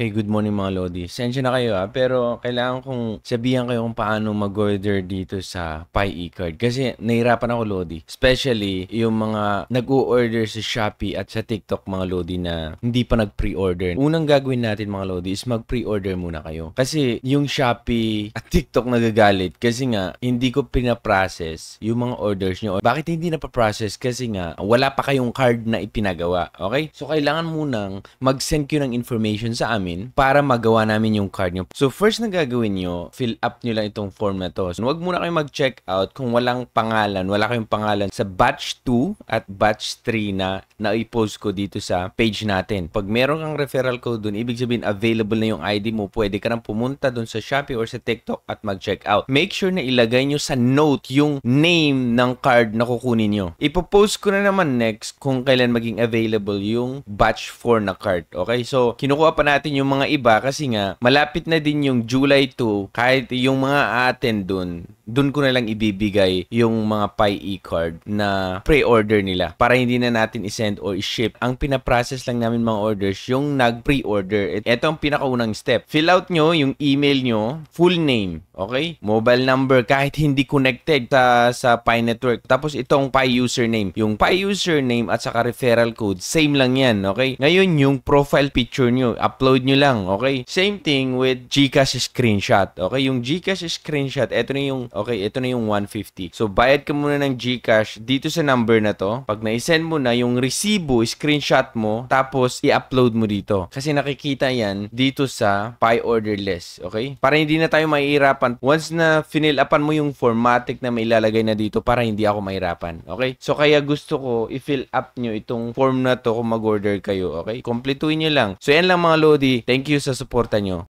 Okay, good morning mga Lodi. Sensya na kayo ha, ah. pero kailangan kong sabihan kayo kung paano mag-order dito sa Pi e-card. Kasi nahirapan ako Lodi. Especially yung mga nag-o-order sa Shopee at sa TikTok mga Lodi na hindi pa nag-pre-order. Unang gagawin natin mga Lodi is mag-pre-order muna kayo. Kasi yung Shopee at TikTok nagagalit kasi nga hindi ko pinaprocess yung mga orders nyo. Bakit hindi napaprocess? Kasi nga wala pa kayong card na ipinagawa. Okay? So kailangan munang mag-send kayo ng information sa amin namin para magawa namin yung card nyo. So first na gagawin nyo, fill up nyo lang itong form na to. So huwag muna kayong mag-check out kung walang pangalan, wala kayong pangalan sa batch 2 at batch 3 na na-post ko dito sa page natin. Pag meron kang referral code dun, ibig sabihin available na yung ID mo, pwede ka nang pumunta dun sa Shopee or sa TikTok at mag-check out. Make sure na ilagay nyo sa note yung name ng card na kukunin nyo. Ipo-post ko na naman next kung kailan maging available yung batch 4 na card. Okay? So, kinukuha pa natin yung yung mga iba kasi nga malapit na din yung July 2 kahit yung mga a doon dun ko na lang ibibigay yung mga Pi e-card na pre-order nila para hindi na natin isend or i-ship. Ang pinaprocess lang namin mga orders, yung nag-pre-order. Ito ang pinakaunang step. Fill out nyo yung email nyo, full name, okay? Mobile number, kahit hindi connected sa, sa Pi e network. Tapos itong Pi e username. Yung Pi e username at saka referral code, same lang yan, okay? Ngayon, yung profile picture nyo, upload nyo lang, okay? Same thing with Gcash screenshot, okay? Yung Gcash screenshot, ito na yung Okay, ito na yung 150. So, bayad ka muna ng GCash dito sa number na to. Pag na-send mo na yung resibo, screenshot mo, tapos i-upload mo dito. Kasi nakikita yan dito sa Pi Order List. Okay? Para hindi na tayo mahirapan, Once na finill upan mo yung formatic na may ilalagay na dito para hindi ako mahirapan. Okay? So, kaya gusto ko i-fill up nyo itong form na to kung mag-order kayo. Okay? Kompletuin nyo lang. So, yan lang mga Lodi. Thank you sa suporta nyo.